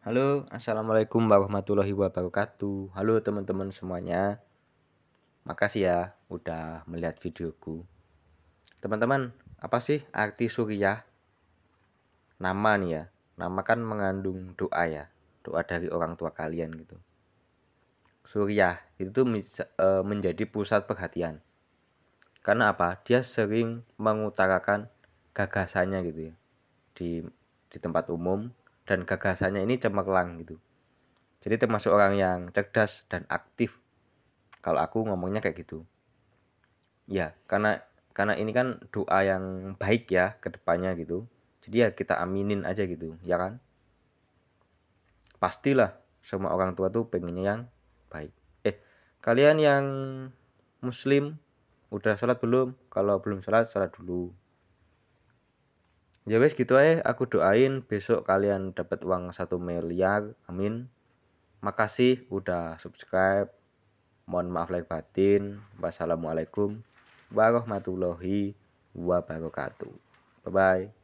Halo, assalamualaikum warahmatullahi wabarakatuh. Halo teman-teman semuanya. Makasih ya udah melihat videoku. Teman-teman, apa sih arti suriah? Nama nih ya. Nama kan mengandung doa ya. Doa dari orang tua kalian gitu. Suriah itu e, menjadi pusat perhatian. Karena apa? Dia sering mengutarakan gagasannya gitu ya. Di di tempat umum dan gagasannya ini cemerlang gitu. Jadi termasuk orang yang cerdas dan aktif. Kalau aku ngomongnya kayak gitu. Ya, karena karena ini kan doa yang baik ya ke depannya gitu. Jadi ya kita aminin aja gitu, ya kan? Pastilah semua orang tua tuh pengennya yang baik. Eh, kalian yang muslim udah sholat belum? Kalau belum sholat, sholat dulu ya wes gitu aja aku doain besok kalian dapat uang satu miliar amin makasih udah subscribe mohon maaf lahir batin wassalamualaikum warahmatullahi wabarakatuh bye bye